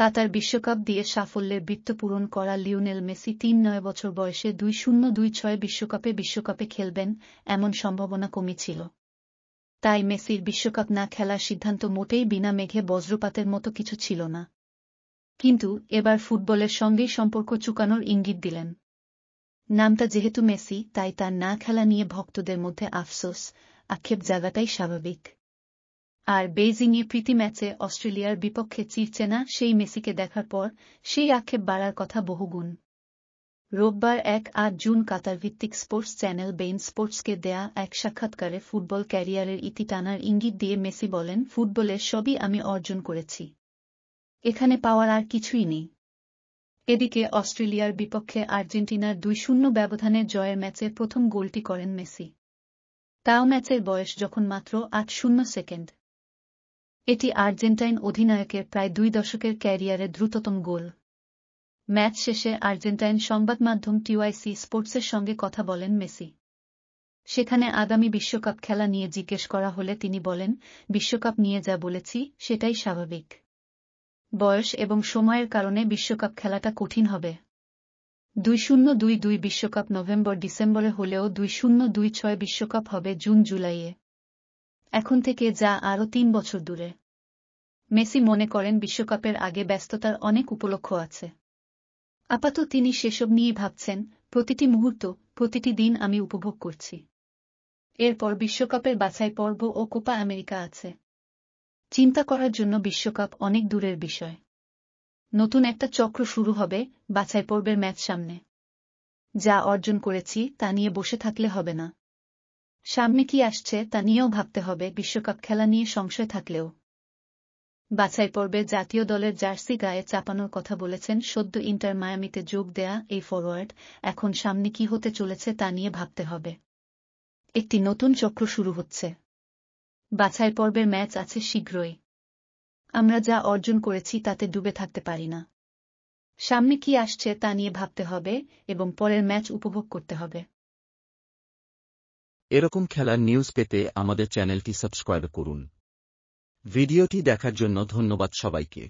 কাতার বিশ্বকাপ দিয়ে সাফল্যের বৃত্ত পূরণ করা লিওনেল মেসি তিন নয় বছর বয়সে দুই শূন্য দুই ছয় বিশ্বকাপে বিশ্বকাপে খেলবেন এমন সম্ভাবনা কমেছিল তাই মেসির বিশ্বকাপ না খেলার সিদ্ধান্ত মোটেই বিনা মেঘে বজ্রপাতের মতো কিছু ছিল না কিন্তু এবার ফুটবলের সঙ্গেই সম্পর্ক চুকানোর ইঙ্গিত দিলেন নামটা যেহেতু মেসি তাই তার না খেলা নিয়ে ভক্তদের মধ্যে আফসোস আক্ষেপ জাগাটাই স্বাভাবিক আর বেইজিংয়ে প্রীতি ম্যাচে অস্ট্রেলিয়ার বিপক্ষে না সেই মেসিকে দেখার পর সেই আক্ষেপ বাড়ার কথা বহুগুণ রোববার এক আট জুন কাতার ভিত্তিক স্পোর্টস চ্যানেল বেইন স্পোর্টসকে দেয়া এক সাক্ষাৎকারে ফুটবল ক্যারিয়ারের ইতি টানার ইঙ্গিত দিয়ে মেসি বলেন ফুটবলের সবই আমি অর্জন করেছি এখানে পাওয়ার আর কিছুই নেই এদিকে অস্ট্রেলিয়ার বিপক্ষে আর্জেন্টিনার দুই শূন্য ব্যবধানে জয়ের ম্যাচে প্রথম গোলটি করেন মেসি তাও ম্যাচের বয়স যখন মাত্র আট শূন্য সেকেন্ড এটি আর্জেন্টাইন অধিনায়কের প্রায় দুই দশকের ক্যারিয়ারে দ্রুততম গোল ম্যাচ শেষে আর্জেন্টাইন সংবাদ মাধ্যম টিওয়াইসি স্পোর্টসের সঙ্গে কথা বলেন মেসি সেখানে আগামী বিশ্বকাপ খেলা নিয়ে জিজ্ঞেস করা হলে তিনি বলেন বিশ্বকাপ নিয়ে যা বলেছি সেটাই স্বাভাবিক বয়স এবং সময়ের কারণে বিশ্বকাপ খেলাটা কঠিন হবে দুই শূন্য দুই দুই বিশ্বকাপ নভেম্বর ডিসেম্বরে হলেও দুই শূন্য দুই ছয় বিশ্বকাপ হবে জুন জুলাইয়ে এখন থেকে যা আরও তিন বছর দূরে মেসি মনে করেন বিশ্বকাপের আগে ব্যস্ততার অনেক উপলক্ষ আছে আপাত তিনি সেসব নিয়ে ভাবছেন প্রতিটি মুহূর্ত প্রতিটি দিন আমি উপভোগ করছি এরপর বিশ্বকাপের বাছাই পর্ব ও কোপা আমেরিকা আছে চিন্তা করার জন্য বিশ্বকাপ অনেক দূরের বিষয় নতুন একটা চক্র শুরু হবে বাছাই পর্বের ম্যাচ সামনে যা অর্জন করেছি তা নিয়ে বসে থাকলে হবে না সামনে কি আসছে তা নিয়েও ভাবতে হবে বিশ্বকাপ খেলা নিয়ে সংশয় থাকলেও বাছাই পর্বে জাতীয় দলের জার্সি গায়ে চাপানোর কথা বলেছেন সদ্য ইন্টার মায়ামিতে যোগ দেয়া এই ফরওয়ার্ড এখন সামনে কি হতে চলেছে তা নিয়ে ভাবতে হবে একটি নতুন চক্র শুরু হচ্ছে বাছাই পর্বের ম্যাচ আছে শীঘ্রই আমরা যা অর্জন করেছি তাতে ডুবে থাকতে পারি না সামনে কি আসছে তা নিয়ে ভাবতে হবে এবং পরের ম্যাচ উপভোগ করতে হবে এরকম খেলার নিউজ পেতে আমাদের চ্যানেলটি সাবস্ক্রাইব করুন ভিডিওটি দেখার জন্য ধন্যবাদ সবাইকে